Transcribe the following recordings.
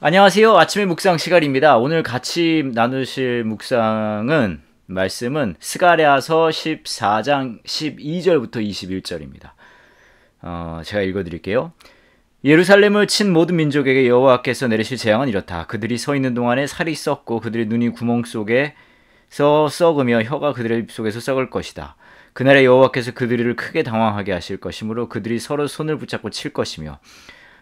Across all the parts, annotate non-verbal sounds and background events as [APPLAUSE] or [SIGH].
안녕하세요. 아침의 묵상 시간입니다. 오늘 같이 나누실 묵상은 말씀은 스가랴서 14장 12절부터 21절입니다. 어, 제가 읽어 드릴게요. 예루살렘을 친 모든 민족에게 여호와께서 내리실 재앙은 이렇다. 그들이 서 있는 동안에 살이 썩고 그들의 눈이 구멍 속에서 썩으며 혀가 그들의 입속에서 썩을 것이다. 그날에 여호와께서 그들을 크게 당황하게 하실 것이므로 그들이 서로 손을 붙잡고 칠 것이며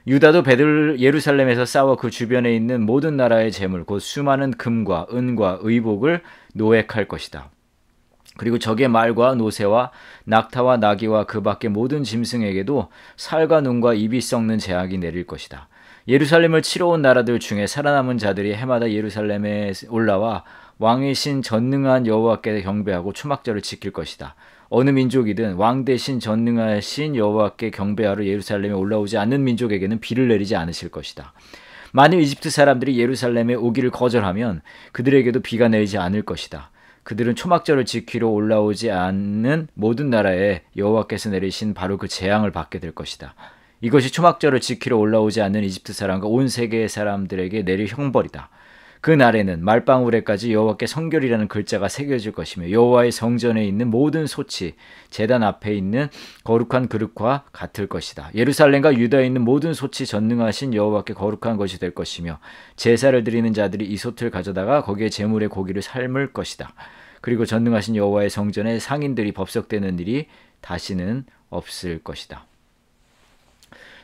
유다도 베들 예루살렘에서 싸워 그 주변에 있는 모든 나라의 재물 곧 수많은 금과 은과 의복을 노획할 것이다. 그리고 적의 말과 노새와 낙타와 나귀와 그 밖의 모든 짐승에게도 살과 눈과 입이 썩는 재앙이 내릴 것이다. 예루살렘을 치러 온 나라들 중에 살아남은 자들이 해마다 예루살렘에 올라와 왕의 신 전능한 여호와께 경배하고 초막절을 지킬 것이다. 어느 민족이든 왕 대신 전능하신 여호와께 경배하러 예루살렘에 올라오지 않는 민족에게는 비를 내리지 않으실 것이다. 만일 이집트 사람들이 예루살렘에 오기를 거절하면 그들에게도 비가 내리지 않을 것이다. 그들은 초막절을 지키러 올라오지 않는 모든 나라에 여호와께서 내리신 바로 그 재앙을 받게 될 것이다. 이것이 초막절을 지키러 올라오지 않는 이집트 사람과 온 세계의 사람들에게 내릴 형벌이다. 그 날에는 말방울에까지 여호와께 성결이라는 글자가 새겨질 것이며 여호와의 성전에 있는 모든 소치 제단 앞에 있는 거룩한 그릇과 같을 것이다. 예루살렘과 유다에 있는 모든 소치 전능하신 여호와께 거룩한 것이 될 것이며 제사를 드리는 자들이 이소틀 가져다가 거기에 제물의 고기를 삶을 것이다. 그리고 전능하신 여호와의 성전에 상인들이 법석되는 일이 다시는 없을 것이다.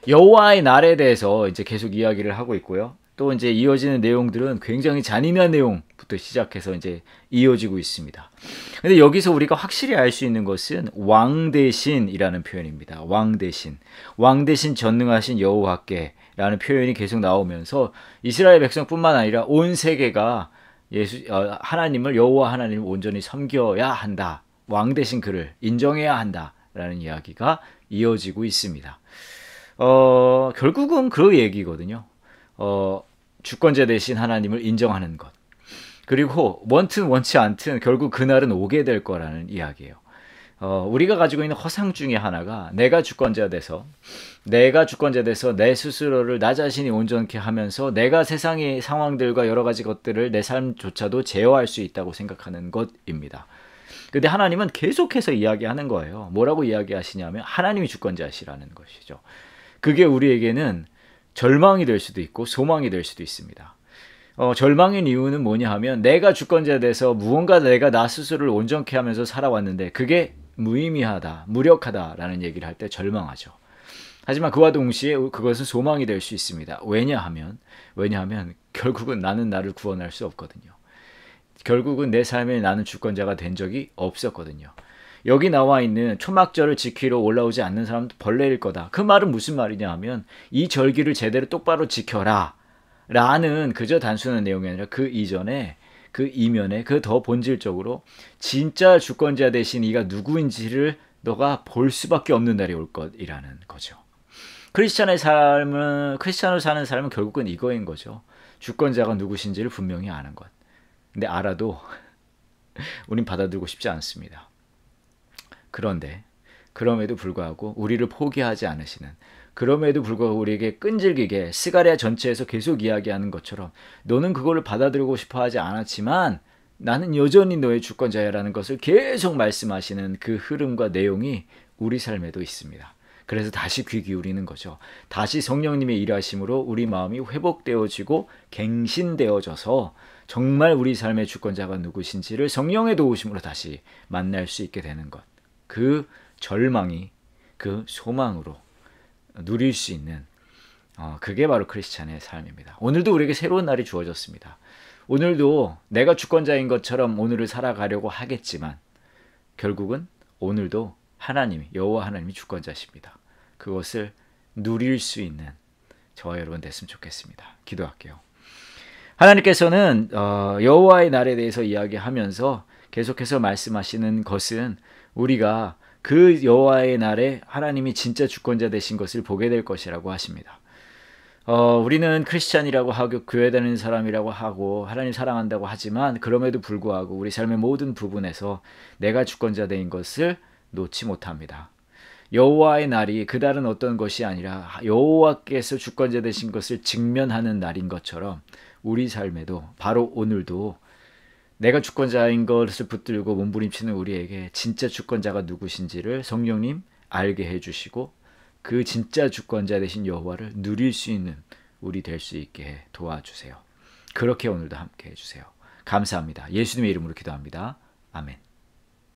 여호와의 날에 대해서 이제 계속 이야기를 하고 있고요. 또 이제 이어지는 내용들은 굉장히 잔인한 내용부터 시작해서 이제 이어지고 있습니다. 근데 여기서 우리가 확실히 알 수 있는 것은 왕 대신이라는 표현입니다. 왕 대신. 왕 대신 전능하신 여호와께라는 표현이 계속 나오면서 이스라엘 백성뿐만 아니라 온 세계가 예수 어, 하나님을 여호와 하나님을 온전히 섬겨야 한다. 왕 대신 그를 인정해야 한다라는 이야기가 이어지고 있습니다. 어, 결국은 그 얘기거든요. 어, 주권자 대신 하나님을 인정하는 것. 그리고 원튼 원치 않든 결국 그날은 오게 될 거라는 이야기예요. 어, 우리가 가지고 있는 허상 중의 하나가 내가 주권자 돼서 내가 주권자 돼서 내 스스로를 나 자신이 온전케 하면서 내가 세상의 상황들과 여러 가지 것들을 내 삶조차도 제어할 수 있다고 생각하는 것입니다. 근데 하나님은 계속해서 이야기하는 거예요. 뭐라고 이야기하시냐면 하나님이 주권자시라는 것이죠. 그게 우리에게는 절망이 될 수도 있고 소망이 될 수도 있습니다. 어, 절망인 이유는 뭐냐 하면 내가 주권자 돼서 무언가 내가 나 스스로를 온전케 하면서 살아왔는데 그게 무의미하다, 무력하다라는 얘기를 할 때 절망하죠. 하지만 그와 동시에 그것은 소망이 될 수 있습니다. 왜냐하면 왜냐하면 결국은 나는 나를 구원할 수 없거든요. 결국은 내 삶에 나는 주권자가 된 적이 없었거든요. 여기 나와 있는 초막절을 지키러 올라오지 않는 사람도 벌레일 거다. 그 말은 무슨 말이냐 하면 이 절기를 제대로 똑바로 지켜라. 라는 그저 단순한 내용이 아니라 그 이전에 그 이면에 그 더 본질적으로 진짜 주권자 대신 이가 누구인지를 너가 볼 수밖에 없는 날이 올 것이라는 거죠. 크리스천의 삶은 크리스천으로 사는 삶은 결국은 이거인 거죠. 주권자가 누구신지를 분명히 아는 것. 근데 알아도 [LAUGHS] 우린 받아들고 싶지 않습니다. 그런데 그럼에도 불구하고 우리를 포기하지 않으시는 그럼에도 불구하고 우리에게 끈질기게 시가랴 전체에서 계속 이야기하는 것처럼 너는 그걸 받아들이고 싶어 하지 않았지만 나는 여전히 너의 주권자야라는 것을 계속 말씀하시는 그 흐름과 내용이 우리 삶에도 있습니다. 그래서 다시 귀 기울이는 거죠. 다시 성령님의 일하심으로 우리 마음이 회복되어지고 갱신되어져서 정말 우리 삶의 주권자가 누구신지를 성령의 도우심으로 다시 만날 수 있게 되는 것. 그 절망이 그 소망으로 누릴 수 있는 어, 그게 바로 크리스찬의 삶입니다. 오늘도 우리에게 새로운 날이 주어졌습니다. 오늘도 내가 주권자인 것처럼 오늘을 살아가려고 하겠지만 결국은 오늘도 하나님이 여호와 하나님이 주권자십니다. 그것을 누릴 수 있는 저와 여러분 됐으면 좋겠습니다. 기도할게요. 하나님께서는 어, 여호와의 날에 대해서 이야기하면서 계속해서 말씀하시는 것은 우리가 그 여호와의 날에 하나님이 진짜 주권자 되신 것을 보게 될 것이라고 하십니다. 어, 우리는 크리스찬이라고 하고 교회 되는 사람이라고 하고 하나님 사랑한다고 하지만 그럼에도 불구하고 우리 삶의 모든 부분에서 내가 주권자 된 것을 놓지 못합니다. 여호와의 날이 그 다른 어떤 것이 아니라 여호와께서 주권자 되신 것을 직면하는 날인 것처럼 우리 삶에도 바로 오늘도 내가 주권자인 것을 붙들고 몸부림치는 우리에게 진짜 주권자가 누구신지를 성령님 알게 해주시고 그 진짜 주권자 되신 여호와를 누릴 수 있는 우리 될 수 있게 도와주세요. 그렇게 오늘도 함께 해주세요. 감사합니다. 예수님의 이름으로 기도합니다. 아멘.